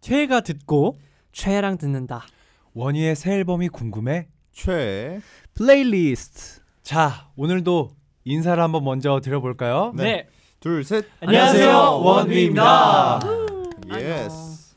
최애가 듣고 최애랑 듣는다. 원희의 새 앨범이 궁금해. 최 플레이리스트. 자 오늘도 인사를 한번 먼저 드려볼까요? 네. 네. 둘 셋. 안녕하세요 원희입니다. 예스.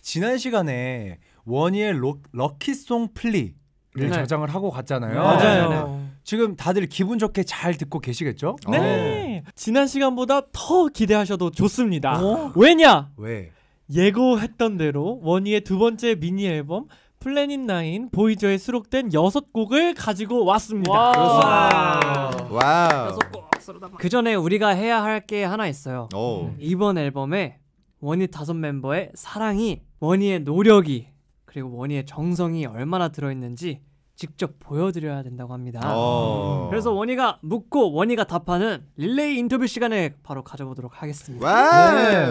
지난 시간에 원희의 럭키송 플리를 네. 저장을 하고 갔잖아요. 맞아요. 네. 지금 다들 기분 좋게 잘 듣고 계시겠죠? 네. 네. 지난 시간보다 더 기대하셔도 좋습니다. 어? 왜냐? 왜? 예고했던 대로 원희의 두 번째 미니 앨범 플래닛 나인 보이저에 수록된 여섯 곡을 가지고 왔습니다. 와우. 그 전에 우리가 해야 할 게 하나 있어요. 오. 이번 앨범에 원희 다섯 멤버의 사랑이 원희의 노력이 그리고 원희의 정성이 얼마나 들어있는지 직접 보여드려야 된다고 합니다. 아. 그래서 원희가 묻고 원희가 답하는 릴레이 인터뷰 시간에 바로 가져보도록 하겠습니다. 네.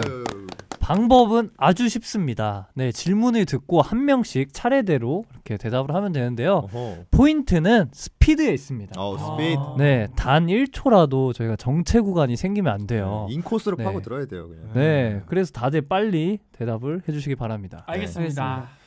방법은 아주 쉽습니다. 네, 질문을 듣고 한 명씩 차례대로 이렇게 대답을 하면 되는데요. 어허. 포인트는 스피드에 있습니다. 어, 스피드. 아. 네, 단 1초라도 저희가 정체 구간이 생기면 안 돼요. 네, 인코스로 네. 파고 들어야 돼요, 그냥. 네, 그래서 다들 빨리 대답을 해 주시기 바랍니다. 알겠습니다. 네. 알겠습니다.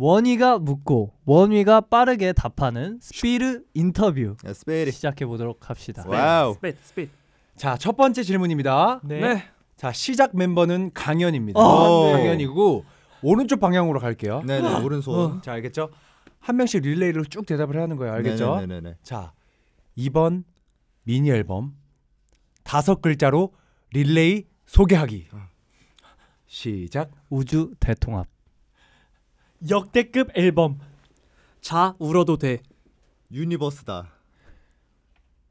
원희가 묻고 원희가 빠르게 답하는 스피드 인터뷰 네, 스피드 시작해 보도록 합시다. 네. 와우. 네, 스피드 스피드. 자, 첫 번째 질문입니다. 네. 네. 자, 시작 멤버는 강현입니다. 어, 강현이고 오른쪽 방향으로 갈게요. 네, 네, 아. 오른손. 어. 자, 알겠죠? 한 명씩 릴레이로 쭉 대답을 하는 거예요. 알겠죠? 네네네 자, 2번 미니 앨범 다섯 글자로 릴레이 소개하기. 어. 시작. 우주 대통합. 역대급 앨범 자 울어도 돼 유니버스다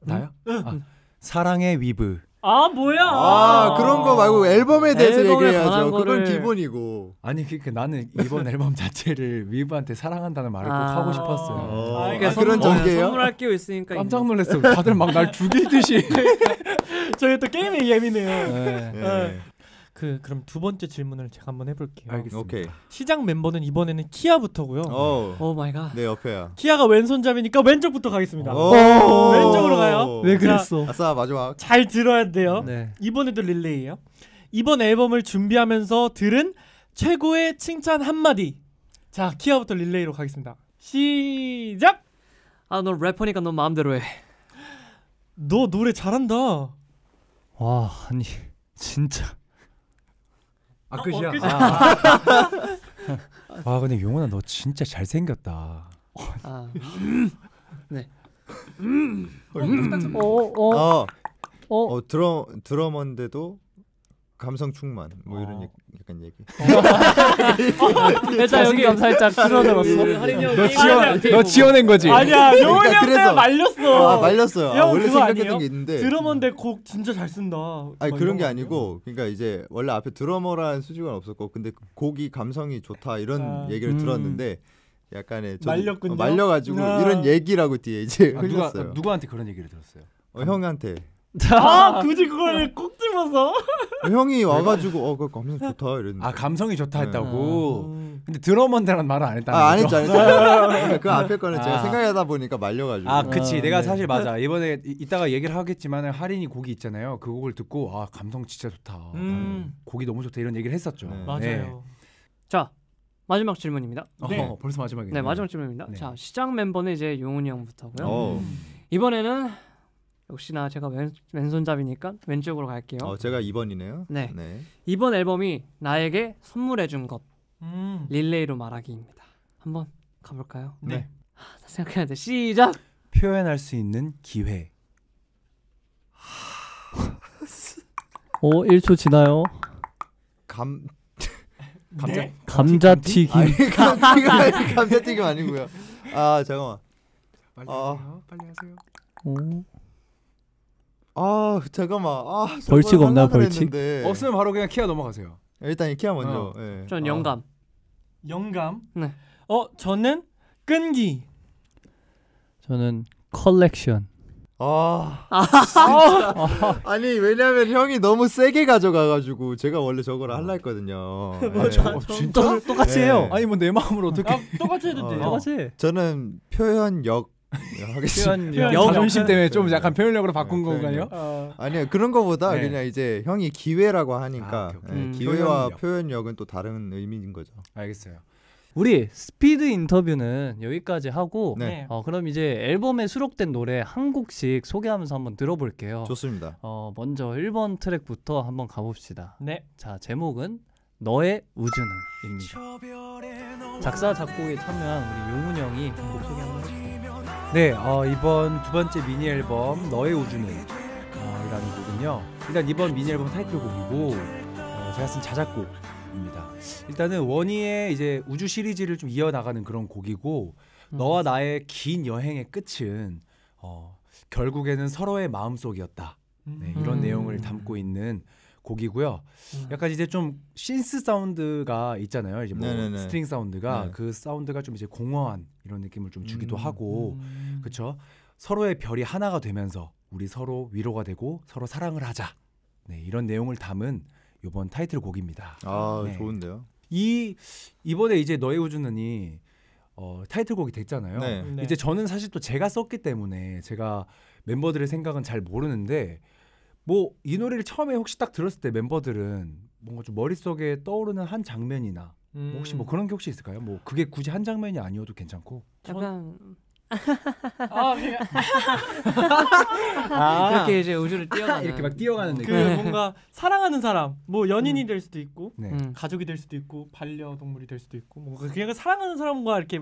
나요? 응. 아, 사랑의 위브 아 뭐야 아, 그런 거 말고 앨범에 대해서 얘기해야죠 그건 기본이고 아니 그러니까 나는 이번 앨범 자체를 위브한테 사랑한다는 말을 꼭아 하고 싶었어요 어. 아, 아, 그러니까 선, 그런 전개요 선물할 게 있으니까 깜짝 놀랐어 다들 막 날 죽이듯이 저희 또 게임에 예민해요 네. 네. 그 그럼 두 번째 질문을 제가 한번 해볼게요. 알겠습니다. 오케이. 시작 멤버는 이번에는 키아부터고요. 오, 마이 갓. 네 옆에야. 키아가 왼손잡이니까 왼쪽부터 가겠습니다. 오~ 왼쪽으로 가요. 왜 그랬어? 아싸 마지막. 잘 들어야 돼요. 네. 이번에도 릴레이예요. 이번 앨범을 준비하면서 들은 최고의 칭찬 한 마디. 자 키아부터 릴레이로 가겠습니다. 시작. 아너 래퍼니까 너 마음대로 해. 너 노래 잘한다. 와 아니 진짜. 아 어, 끝이야. 어, 아. 아 근데 용원아 너 진짜 잘생겼다. 아. 네. 음. 어, 음. 음. 어, 어, 어. 어. 어 드럼 드러인데도 감성 충만 뭐 이런 어. 얘기, 약간 얘기. 일단 여기 살짝 끌어들었어. 너 지원 너 지원한 거지. 아니야 용훈이 그러니까 그러니 말렸어. 아, 말렸어 아, 원래 생각했던 게 있는데 드러머인데 곡 진짜 잘 쓴다. 아니 그런 게 아니고 그러니까 이제 원래 앞에 드러머라는 수식은 없었고 근데 그 곡이 감성이 좋다 이런 아, 얘기를 음. 들었는데 약간의 말렸군요. 어, 말려가지고 아. 이런 얘기라고 뒤에 이제 아, 흘렸어요. 누가, 누구한테 그런 얘기를 들었어요? 어, 형한테. 아 굳이 그걸 네. 꼭 싶어서. 어, 형이 와가지고 어그 감성 좋다 이랬는데. 아 감성이 좋다 네. 했다고. 네. 근데 드러먼다는 말은 안 했다. 아안 했죠 안 했죠. 그 앞에 거는 아. 제가 생각하다 보니까 말려가지고. 아 그치 아, 내가 네. 사실 맞아 이번에 이따가 얘기를 하겠지만 할인이 곡이 있잖아요. 그 곡을 듣고 아 감성 진짜 좋다. 음. 곡이 너무 좋다 이런 얘기를 했었죠. 네. 네. 맞아요. 자 마지막 질문입니다. 어, 네. 벌써 마지막이네. 네, 마지막 질문입니다. 네. 자, 시장 멤버는 이제 용훈이 형부터고요. 오. 어. 이번에는 역시나 제가 왼, 왼손잡이니까 왼쪽으로 갈게요. 어, 제가 2번이네요. 네. 네. 이번 앨범이 나에게 선물해 준것 음. 릴레이로 말하기입니다. 한번 가볼까요? 네. 네. 하, 생각해야 돼. 시작. 표현할 수 있는 기회. 오, 1초 어, 지나요. 감 네? 감자 네? 감자튀김. 감자튀김 감자튀김 아니고요. 아 잠깐만. 빨리 하세요. 어. 빨리 하세요. 오. 아 잠깐만 아 벌칙 없나 벌칙? 했는데. 없으면 바로 그냥 키아 넘어가세요. 일단 키아 먼저. 어. 네. 전 어. 영감. 영감. 네. 어 저는 끈기. 저는 컬렉션. 아, 아. 아. 아니 왜냐면 형이 너무 세게 가져가가지고 제가 원래 저걸 할라 했거든요. 네. 저, 어, 진짜 똑같이 네. 해요. 예. 아니 뭐 내 마음으로 어떻게? 아, 똑같이 해도 돼. 어, 똑같이. 저는 표현력 하겠습니다. 자존심 때문에 좀 약간 표현력으로 아, 바꾼 건가요? 어. 아니요 그런 거보다 네. 그냥 이제 형이 기회라고 하니까 아, 네, 기회와 표현력. 은또 다른 의미인 거죠. 알겠어요. 우리 스피드 인터뷰는 여기까지 하고 네. 네. 어, 그럼 이제 앨범에 수록된 노래 한 곡씩 소개하면서 한번 들어볼게요. 좋습니다. 어, 먼저 1번 트랙부터 한번 가봅시다. 네. 자 제목은 너의 우주는입니다. 작사 작곡에 참여한 우리 용훈 형이 곡 소개 한번. 네, 어, 이번 두 번째 미니 앨범 너의 우주는 어, 이라는 곡은요. 일단 이번 미니 앨범 타이틀곡이고 어, 제가 쓴 자작곡입니다. 일단은 원희의 이제 우주 시리즈를 좀 이어 나가는 그런 곡이고 음. 너와 나의 긴 여행의 끝은 어, 결국에는 서로의 마음 속이었다. 네, 이런 음. 내용을 담고 있는 곡이고요. 음. 약간 이제 좀 신스 사운드가 있잖아요. 이제 뭐 네네네. 스트링 사운드가 네. 그 사운드가 좀 이제 공허한 이런 느낌을 좀 주기도 음. 하고 음. 그렇죠. 서로의 별이 하나가 되면서 우리 서로 위로가 되고 서로 사랑을 하자. 네, 이런 내용을 담은 이번 타이틀곡입니다. 아 네. 좋은데요. 이 이번에 이제 너의 우주는이 어, 타이틀곡이 됐잖아요. 네. 네. 이제 저는 사실 또 제가 썼기 때문에 제가 멤버들의 생각은 잘 모르는데 뭐이 노래를 처음에 혹시 딱 들었을 때 멤버들은 뭔가 좀 머릿속에 떠오르는 한 장면이나 음. 뭐 혹시 뭐 음. 그런 게 혹시 있을까요? 뭐 그게 굳이 한 장면이 아니어도 괜찮고. 약간 아, 아, 이렇게 이제 우주를 뛰어가 이렇게 막 뛰어가는 음. 느낌. 그 뭔가 사랑하는 사람, 뭐 연인이 음. 될 수도 있고, 네. 음. 가족이 될 수도 있고, 반려동물이 될 수도 있고, 뭔가 그냥 그 사랑하는 사람과 이렇게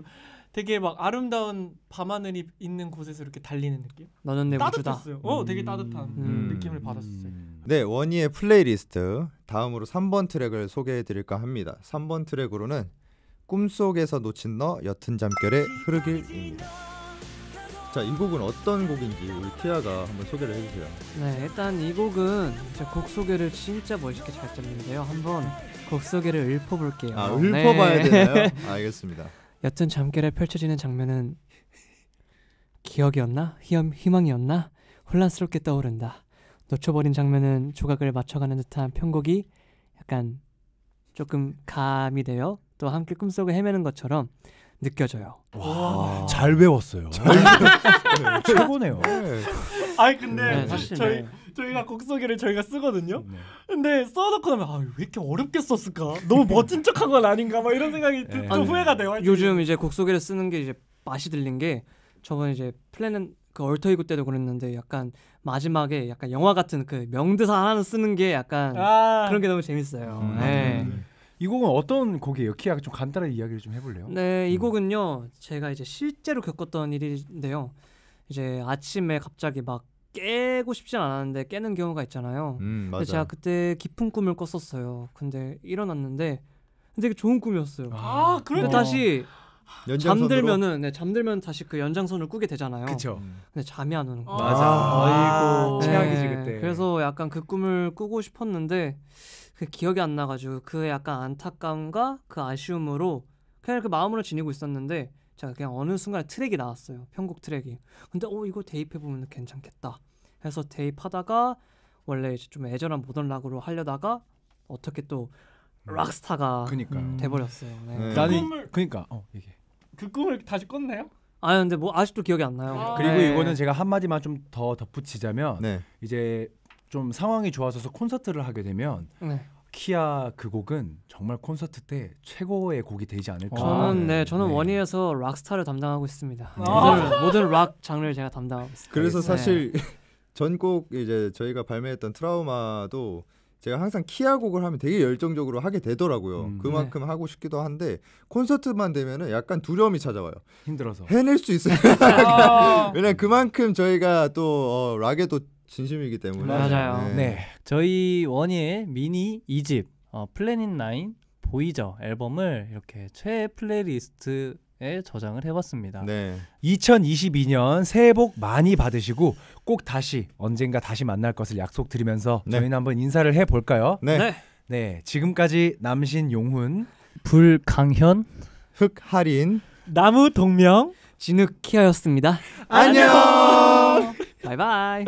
되게 막 아름다운 밤하늘이 있는 곳에서 이렇게 달리는 느낌? 너는 내 우주다. 어 되게 음. 따뜻한 음. 느낌을 받았어요. 음. 네, 원희의 플레이리스트 다음으로 3번 트랙을 소개해드릴까 합니다. 3번 트랙으로는 꿈속에서 놓친 너 옅은 잠결에 흐르길입니다. 자, 이 곡은 어떤 곡인지 우리 티아가 한번 소개를 해주세요. 네, 일단 이 곡은 진짜 곡 소개를 진짜 멋있게 잘 잡는데요. 한번 곡 소개를 읊어볼게요. 아, 읊어봐야 네. 되나요? 알겠습니다. 옅은 잠결에 펼쳐지는 장면은 기억이었나? 희염, 희망이었나? 혼란스럽게 떠오른다. 놓쳐버린 장면은 조각을 맞춰가는 듯한 편곡이 약간 조금 감이 되어 또 함께 꿈속을 헤매는 것처럼 느껴져요. 와, 잘 배웠어요. 잘 배웠어요. 네, 최고네요. 네. 네. 아니 근데 네, 사실 저희 네. 저희가 곡 소개를 저희가 쓰거든요. 네. 근데 써놓고 나면 아, 왜 이렇게 어렵게 썼을까? 너무 멋진 척한 건 아닌가? 막 이런 생각이 네. 좀 후회가 돼요. 요즘 이제 곡 소개를 쓰는 게 이제 맛이 들린 게저번 이제 플랜은 그 얼터이구 때도 그랬는데 약간 마지막에 약간 영화 같은 그 명대사 하나 쓰는 게 약간 아~ 그런 게 너무 재밌어요. 음. 네. 이 곡은 어떤 곡이에요? 키야 좀 간단하게 이야기를 좀 해볼래요? 네, 이 음. 곡은요 제가 이제 실제로 겪었던 일인데요. 이제 아침에 갑자기 막 깨고 싶진 않았는데 깨는 경우가 있잖아요. 음, 맞아. 제가 그때 깊은 꿈을 꿨었어요. 근데 일어났는데 되게 좋은 꿈이었어요. 아, 아 그래 다시 잠들면은 네, 잠들면 다시 그 연장선을 꾸게 되잖아요. 그쵸. 음. 근데 잠이 안 오는 거예요. 맞아. 아, 이고 네. 최악이지 그때. 그래서 약간 그 꿈을 꾸고 싶었는데 그 기억이 안 나가지고 그 약간 안타까움과 그 아쉬움으로 그냥 그 마음으로 지니고 있었는데 제가 그냥 어느 순간 트랙이 나왔어요 편곡 트랙이 근데 어 이거 대입해 보면 괜찮겠다 해서 대입하다가 원래 이제 좀 애절한 모던 락으로 하려다가 어떻게 또 음. 락스타가 그니까요. 음. 돼버렸어요 네. 네. 그 나는 꿈을... 그니까 어 이게 그 꿈을 다시 꿨네요아 근데 뭐 아직도 기억이 안 나요. 아~ 그리고 네. 이거는 제가 한 마디만 좀 더 덧붙이자면 네. 이제 좀 상황이 좋아서 콘서트를 하게 되면 네. 키아그 곡은 정말 콘서트 때 최고의 곡이 되지 않을까. 저는 네, 네. 저는 네. 원희에서 락스타를 담당하고 있습니다. 네. 모든, 모든 락 장르를 제가 담당하고 있습니다. 그래서 네. 사실 네. 전곡 이제 저희가 발매했던 트라우마도 제가 항상 키야 곡을 하면 되게 열정적으로 하게 되더라고요. 음, 그만큼 네. 하고 싶기도 한데 콘서트만 되면은 약간 두려움이 찾아와요. 힘들어서 해낼 수 있을까? 아. 왜냐 그만큼 저희가 또 어, 락에 또 진심이기 때문에 맞아요. 네. 네. 저희 원희의 미니 2집 어, 플래닛 나인 보이저 앨범을 이렇게 최애 플레이리스트 에 저장을 해봤습니다. 네. 2022년 새해 복 많이 받으시고 꼭 다시 언젠가 다시 만날 것을 약속드리면서 네. 저희는 한번 인사를 해볼까요? 네. 네. 네. 지금까지 남신 용훈, 불강현, 흑할인 나무 동명, 진흙 키어였습니다. 안녕. 바이바이.